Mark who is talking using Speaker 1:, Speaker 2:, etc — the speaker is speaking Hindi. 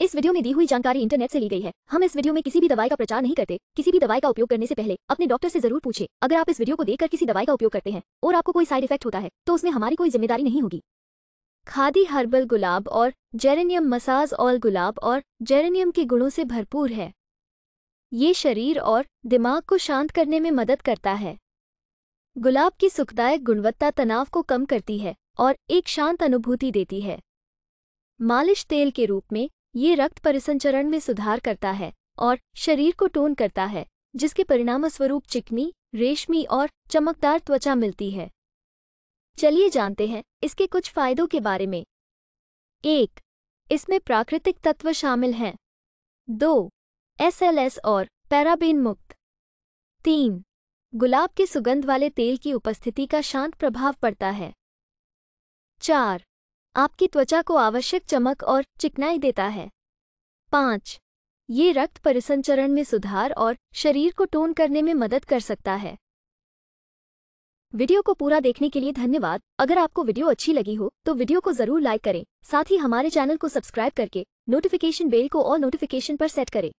Speaker 1: इस वीडियो में दी हुई जानकारी इंटरनेट से ली गई है हम इस वीडियो में किसी भी दवाई का प्रचार नहीं करते किसी भी दवाई का उपयोग करने से पहले अपने डॉक्टर से जरूर पूछे अगर आप इस वीडियो को देखकर किसी दवाई का उपयोग करते हैं और आपको कोई साइड इफेक्ट होता है तो उसमें हमारी कोई जिम्मेदारी नहीं होगी खादी हर्बल गुलाब और जेरेनियम मसाज ऑल गुलाब और जेरेनियम के गुणों से भरपूर है ये शरीर और दिमाग को शांत करने में मदद करता है गुलाब की सुखदायक गुणवत्ता तनाव को कम करती है और एक शांत अनुभूति देती है मालिश तेल के रूप में ये रक्त परिसंचरण में सुधार करता है और शरीर को टोन करता है जिसके परिणामस्वरूप चिकनी रेशमी और चमकदार त्वचा मिलती है चलिए जानते हैं इसके कुछ फायदों के बारे में एक इसमें प्राकृतिक तत्व शामिल हैं दो एसएलएस और पैराबेन मुक्त तीन गुलाब के सुगंध वाले तेल की उपस्थिति का शांत प्रभाव पड़ता है चार आपकी त्वचा को आवश्यक चमक और चिकनाई देता है पाँच ये रक्त परिसंचरण में सुधार और शरीर को टोन करने में मदद कर सकता है वीडियो को पूरा देखने के लिए धन्यवाद अगर आपको वीडियो अच्छी लगी हो तो वीडियो को जरूर लाइक करें साथ ही हमारे चैनल को सब्सक्राइब करके नोटिफिकेशन बेल को और नोटिफिकेशन पर सेट करें